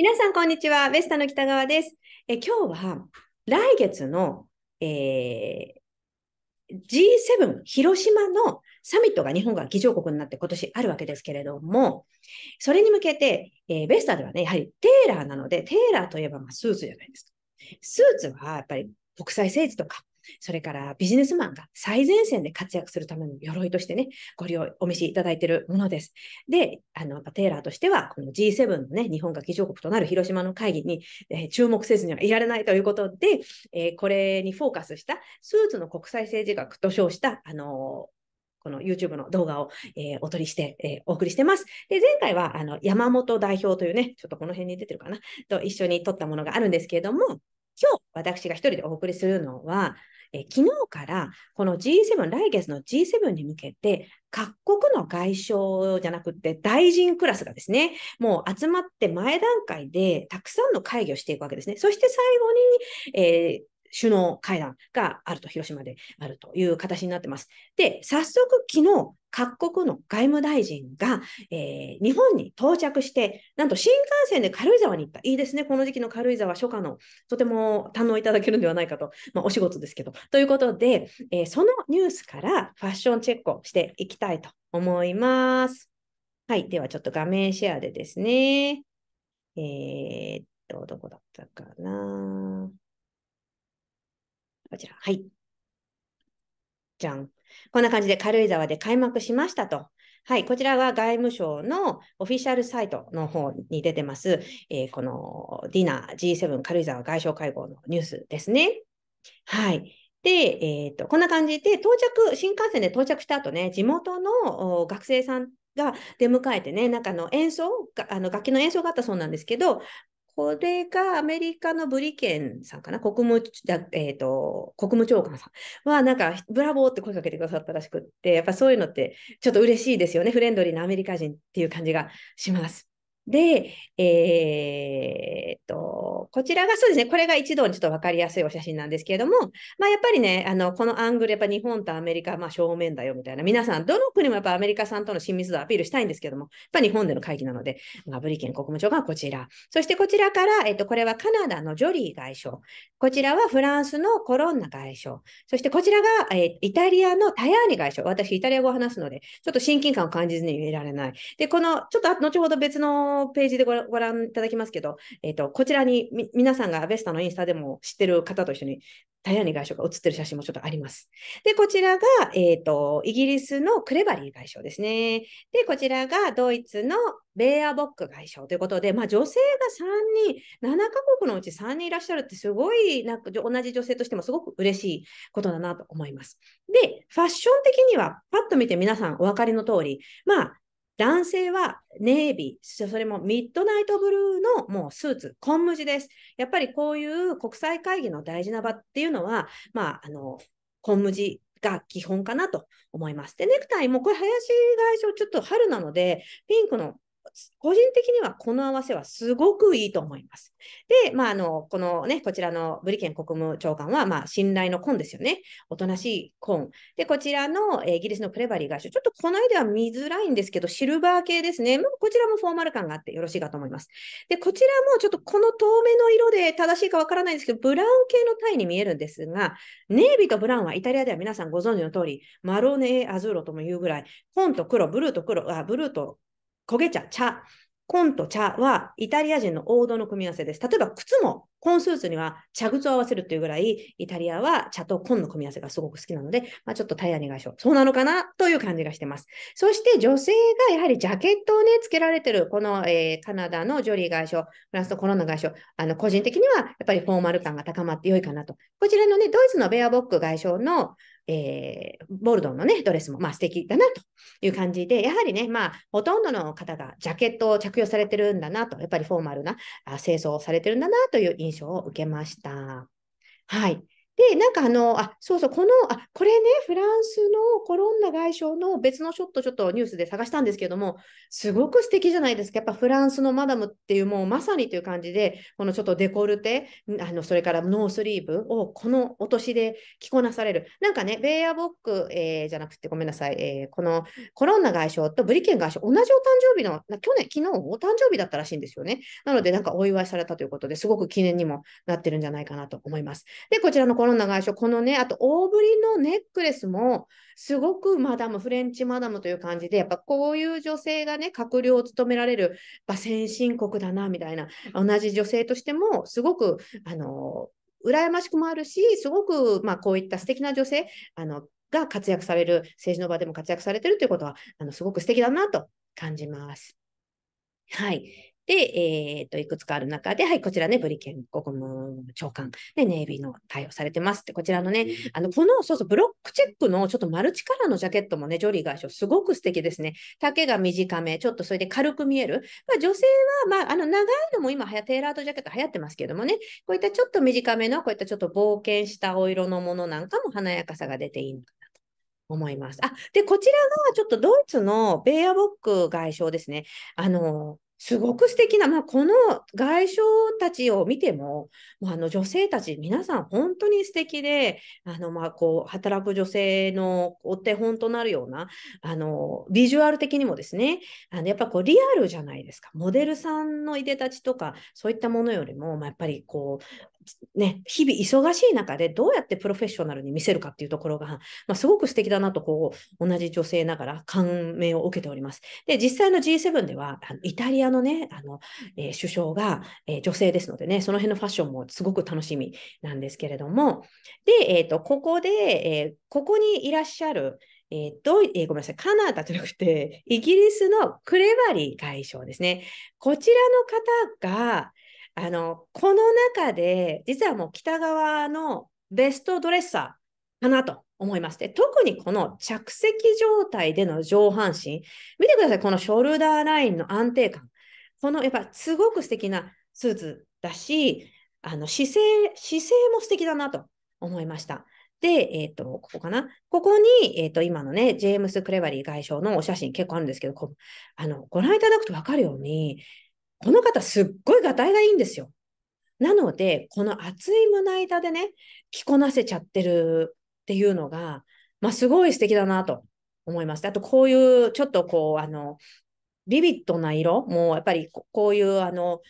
皆さん、こんにちは。ベスタの北川です。え今日は来月の、えー、G7 広島のサミットが日本が議長国になって今年あるわけですけれども、それに向けて、えー、ベスタではね、やはりテーラーなので、テーラーといえばまスーツじゃないですか。スーツはやっぱり国際政治とかそれからビジネスマンが最前線で活躍するための鎧としてね、ご利用、お召しいただいているものです。で、あの、テイラーとしては、この G7 のね、日本が議長国となる広島の会議に、えー、注目せずにはいられないということで、えー、これにフォーカスしたスーツの国際政治学と称した、あのこの YouTube の動画を、えー、お取りして、えー、お送りしてます。で、前回はあの山本代表というね、ちょっとこの辺に出てるかな、と一緒に撮ったものがあるんですけれども、今日私が一人でお送りするのは、え昨日からこの G7、来月の G7 に向けて、各国の外相じゃなくて大臣クラスがですね、もう集まって前段階でたくさんの会議をしていくわけですね。そして最後に、えー首脳会談があると、広島であるという形になってます。で、早速、昨日、各国の外務大臣が、えー、日本に到着して、なんと新幹線で軽井沢に行った。いいですね、この時期の軽井沢初夏の、とても堪能いただけるんではないかと、まあ、お仕事ですけど。ということで、えー、そのニュースからファッションチェックをしていきたいと思います。はい、ではちょっと画面シェアでですね。えー、っと、どこだったかな。こちら。はい。じゃん。こんな感じで軽井沢で開幕しましたと。はい、こちらは外務省のオフィシャルサイトの方に出てます、えー、このディナー G7 軽井沢外相会合のニュースですね。はい。で、えーと、こんな感じで到着、新幹線で到着した後ね、地元の学生さんが出迎えてね、なんかの演奏、あの楽器の演奏があったそうなんですけど、これがアメリカのブリケンさんかな、国務,、えーと、国務長官さんは、なんか、ブラボーって声かけてくださったらしくって、やっぱそういうのって、ちょっと嬉しいですよね、フレンドリーなアメリカ人っていう感じがします。で、えー、っと、こちらがそうですね、これが一度にちょっと分かりやすいお写真なんですけれども、まあ、やっぱりね、あのこのアングル、やっぱ日本とアメリカ、まあ、正面だよみたいな、皆さん、どの国もやっぱアメリカさんとの親密度をアピールしたいんですけども、やっぱ日本での会議なので、まあ、ブリケン国務長官はこちら、そしてこちらから、えっと、これはカナダのジョリー外相、こちらはフランスのコロンナ外相、そしてこちらが、えイタリアのタヤーニ外相、私、イタリア語を話すので、ちょっと親近感を感じずに言えられない。で、この、ちょっと後ほど別ののページでご覧いただきますけど、えっ、ー、と、こちらに皆さんがベスタのインスタでも知ってる方と一緒に、タイヤニ外相が写ってる写真もちょっとあります。で、こちらが、えっ、ー、と、イギリスのクレバリー外相ですね。で、こちらがドイツのベーアボック外相ということで、まあ、女性が3人、7カ国のうち3人いらっしゃるって、すごい、なんか同じ女性としてもすごく嬉しいことだなと思います。で、ファッション的には、パッと見て皆さんお分かりの通り、まあ、男性はネイビー、それもミッドナイトブルーのもうスーツ、ンムジです。やっぱりこういう国際会議の大事な場っていうのは、まあ、あの、紺無地が基本かなと思います。で、ネクタイもこれ林外相ちょっと春なので、ピンクの個人的にはこの合わせはすごくいいと思います。で、まあ、あの、このね、こちらのブリケン国務長官は、まあ、信頼の婚ですよね。おとなしい婚。で、こちらの、えイギリスのプレバリー外相、ちょっとこの絵では見づらいんですけど、シルバー系ですね。こちらもフォーマル感があってよろしいかと思います。で、こちらもちょっとこの透明の色で正しいかわからないんですけど、ブラウン系のタイに見えるんですが、ネイビーとブラウンはイタリアでは皆さんご存知の通り、マロネー・アズーロとも言うぐらい、本と黒、ブルーと黒、あブルーと焦げ茶、茶、紺と茶はイタリア人の王道の組み合わせです。例えば靴も紺スーツには茶靴を合わせるというぐらい、イタリアは茶と紺の組み合わせがすごく好きなので、まあ、ちょっとタイヤに外傷。そうなのかなという感じがしてます。そして女性がやはりジャケットをね、つけられてる、この、えー、カナダのジョリー外相、フランスのコロナ外相、あの個人的にはやっぱりフォーマル感が高まって良いかなと。こちらのね、ドイツのベアボック外相のえー、ボルドンのね、ドレスも、まあ、素敵だなという感じで、やはりね、まあ、ほとんどの方がジャケットを着用されてるんだなと、やっぱりフォーマルなあ清掃をされてるんだなという印象を受けました。はい。で、なんかあの、あ、そうそう、この、あ、これね、フランスのコロンナ外相の別のショット、ちょっとニュースで探したんですけども、すごく素敵じゃないですか。やっぱフランスのマダムっていう、もうまさにという感じで、このちょっとデコルテ、あのそれからノースリーブをこの落としで着こなされる。なんかね、ベーアボック、えー、じゃなくて、ごめんなさい、えー、このコロンナ外相とブリケン外相、同じお誕生日の、去年、昨日お誕生日だったらしいんですよね。なので、なんかお祝いされたということですごく記念にもなってるんじゃないかなと思います。で、こちらのコロロナ外傷、このね、あと大ぶりのネックレスも、すごくマダム、フレンチマダムという感じで、やっぱこういう女性がね、閣僚を務められる、先進国だな、みたいな、同じ女性としても、すごく、あの、羨ましくもあるし、すごく、まあ、こういった素敵な女性、あの、が活躍される、政治の場でも活躍されてるということは、あのすごく素敵だなと感じます。はい。で、えっ、ー、と、いくつかある中で、はい、こちらね、ブリケン、国務長官、で、ネイビーの対応されてますって、こちらのね、あの、この、そうそう、ブロックチェックのちょっとマルチカラーのジャケットもね、ジョリー外相、すごく素敵ですね。丈が短め、ちょっとそれで軽く見える。まあ、女性は、まあ、あの、長いのも今、テーラードジャケット流行ってますけどもね、こういったちょっと短めの、こういったちょっと冒険したお色のものなんかも華やかさが出ていいのかなと思います。あ、で、こちらがちょっとドイツのベアボック外相ですね。あの、すごく素敵な、まあ、この外相たちを見ても、まあ、あの女性たち、皆さん本当に素敵で、あのまあこう働く女性のお手本となるような、あのビジュアル的にもですね、あのやっぱこうリアルじゃないですか、モデルさんのいでたちとか、そういったものよりも、まあ、やっぱりこう、ね、日々忙しい中でどうやってプロフェッショナルに見せるかっていうところが、まあ、すごく素敵だなと、こう、同じ女性ながら感銘を受けております。で、実際の G7 では、あのイタリアのね、あの、えー、首相が、えー、女性ですのでね、その辺のファッションもすごく楽しみなんですけれども、で、えっ、ー、と、ここで、えここにいらっしゃる、ええー、ごめんなさい、カナダじゃなくて、イギリスのクレバリー外相ですね。こちらの方が、あの、この中で、実はもう北側のベストドレッサーかなと思いまして、特にこの着席状態での上半身、見てください、このショルダーラインの安定感。このやっぱすごく素敵なスーツだし、あの姿勢、姿勢も素敵だなと思いました。で、えっ、ー、と、ここかな。ここに、えっ、ー、と、今のね、ジェームス・クレバリー外相のお写真結構あるんですけど、こあのご覧いただくとわかるように、この方すっごいがたいがいいんですよ。なので、この厚い胸板でね、着こなせちゃってるっていうのが、まあ、すごい素敵だなと思います。あと、こういうちょっとこう、あの、ビビッドな色もやっぱりこういうあの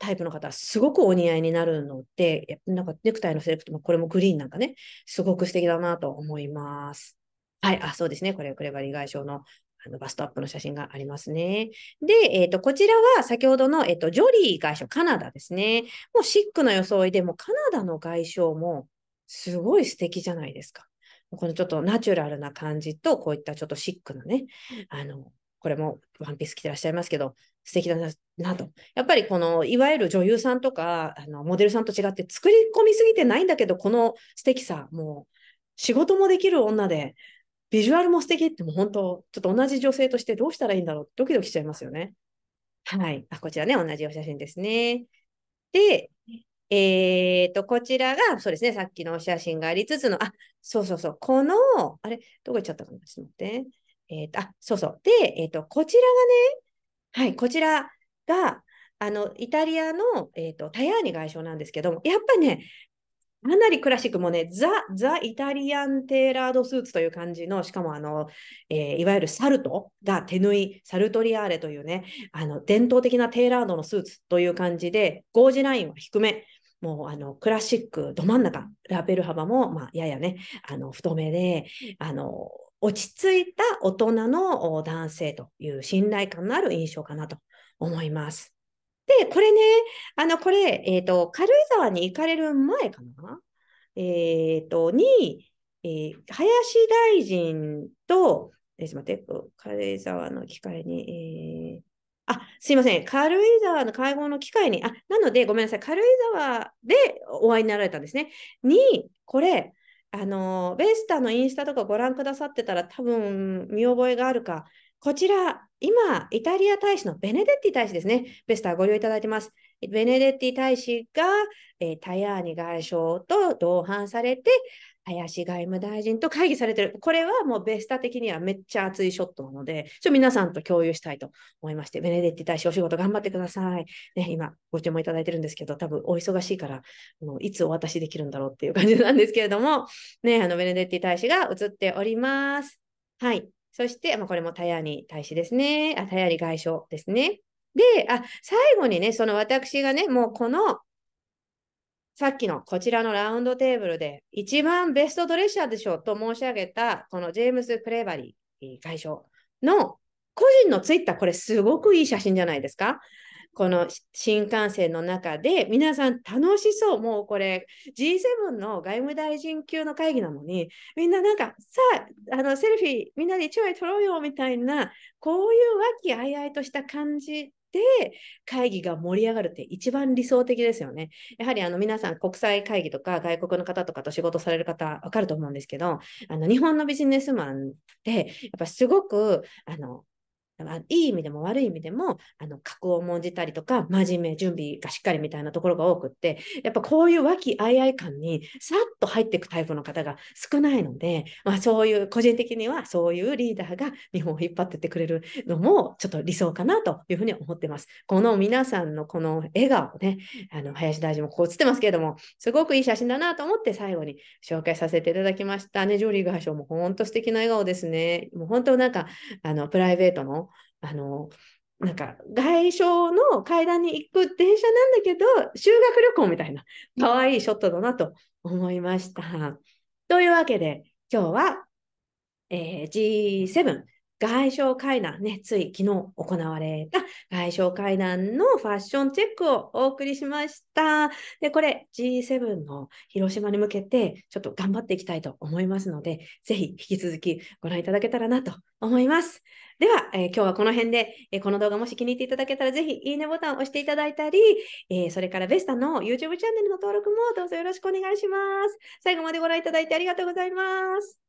タイプの方すごくお似合いになるので、なんかネクタイのセレクトもこれもグリーンなんかね、すごく素敵だなと思います。はい、あ、そうですね。これ、クレバリー外相のあのバストアップの写真がありますね。で、えっ、ー、と、こちらは先ほどの、えっ、ー、と、ジョリー外相、カナダですね。もうシックな装いで、もカナダの外相もすごい素敵じゃないですか。このちょっとナチュラルな感じと、こういったちょっとシックなね、あの、これもワンピース着てらっしゃいますけど、素敵だなと。やっぱりこの、いわゆる女優さんとか、あのモデルさんと違って作り込みすぎてないんだけど、この素敵さ、もう仕事もできる女で、ビジュアルも素敵ってもう本当、ちょっと同じ女性としてどうしたらいいんだろうドキドキしちゃいますよね。はい。あこちらね、同じお写真ですね。で、えっ、ー、と、こちらが、そうですね、さっきのお写真がありつつの、あ、そうそうそう、この、あれ、どこ行っちゃったかなちょっと待って。えっ、ー、と、あ、そうそう。で、えっ、ー、と、こちらがね、はい、こちらが、あの、イタリアの、えっ、と、タヤーニ外相なんですけども、やっぱりね、かなりクラシックもね、ザ・ザ・イタリアン・テーラード・スーツという感じの、しかもあの、えー、いわゆるサルトが手縫い、サルトリアーレというね、あの伝統的なテーラードのスーツという感じで、ゴージラインは低め、もうあのクラシックど真ん中、ラベル幅も、まあ、ややね、あの太めで、あの落ち着いた大人の男性という信頼感のある印象かなと思います。で、これね、あの、これ、えっ、ー、と、軽井沢に行かれる前かなえっ、ー、と、に、えー、林大臣と、えちょっと待って、軽井沢の機会に、えあ、すいません。軽井沢の会合の機会に、あ、なので、ごめんなさい。軽井沢でお会いになられたんですね。に、これ、あの、ベスターのインスタとかご覧くださってたら、多分見覚えがあるか、こちら、今、イタリア大使のベネデッティ大使ですね。ベスターご利用いただいてます。ベネデッティ大使が、えー、タヤーニ外相と同伴されて、林外務大臣と会議されてる。これはもうベスタ的にはめっちゃ熱いショットなので、ちょ皆さんと共有したいと思いまして、ベネデッティ大使お仕事頑張ってください。ね、今、ご注文いただいてるんですけど、多分お忙しいから、もういつお渡しできるんだろうっていう感じなんですけれども、ね、あのベネデッティ大使が映っております。はい。そして、まあ、これもタヤニ大使ですね。あ、タヤニ外相ですね。で、あ、最後にね、その私がね、もうこの、さっきのこちらのラウンドテーブルで一番ベストドレッシャーでしょと申し上げた、このジェームス・クレバリー外相の個人のツイッター、これすごくいい写真じゃないですかこの新幹線の中で皆さん楽しそうもうこれ G7 の外務大臣級の会議なのにみんななんかさああのセルフィーみんなで一枚撮ろうよみたいなこういう和気あいあいとした感じで会議が盛り上がるって一番理想的ですよね。やはりあの皆さん国際会議とか外国の方とかと仕事される方分かると思うんですけどあの日本のビジネスマンってやっぱすごくあのいい意味でも悪い意味でも、あの、格を重んじたりとか、真面目、準備がしっかりみたいなところが多くって、やっぱこういう和気あいあい感にさっと入っていくタイプの方が少ないので、まあ、そういう、個人的にはそういうリーダーが日本を引っ張ってってくれるのも、ちょっと理想かなというふうに思ってます。この皆さんのこの笑顔ね、あの、林大臣もこう映ってますけれども、すごくいい写真だなと思って最後に紹介させていただきましたね。ジョリー外相も本当素敵な笑顔ですね。もう本当なんか、あの、プライベートのあのなんか外省の階段に行く電車なんだけど修学旅行みたいな可愛いショットだなと思いました。というわけで今日は、えー、G7 外相会談ね、つい昨日行われた外相会談のファッションチェックをお送りしました。で、これ G7 の広島に向けてちょっと頑張っていきたいと思いますので、ぜひ引き続きご覧いただけたらなと思います。では、えー、今日はこの辺で、えー、この動画もし気に入っていただけたら、ぜひいいねボタンを押していただいたり、えー、それからベスタの YouTube チャンネルの登録もどうぞよろしくお願いします。最後までご覧いただいてありがとうございます。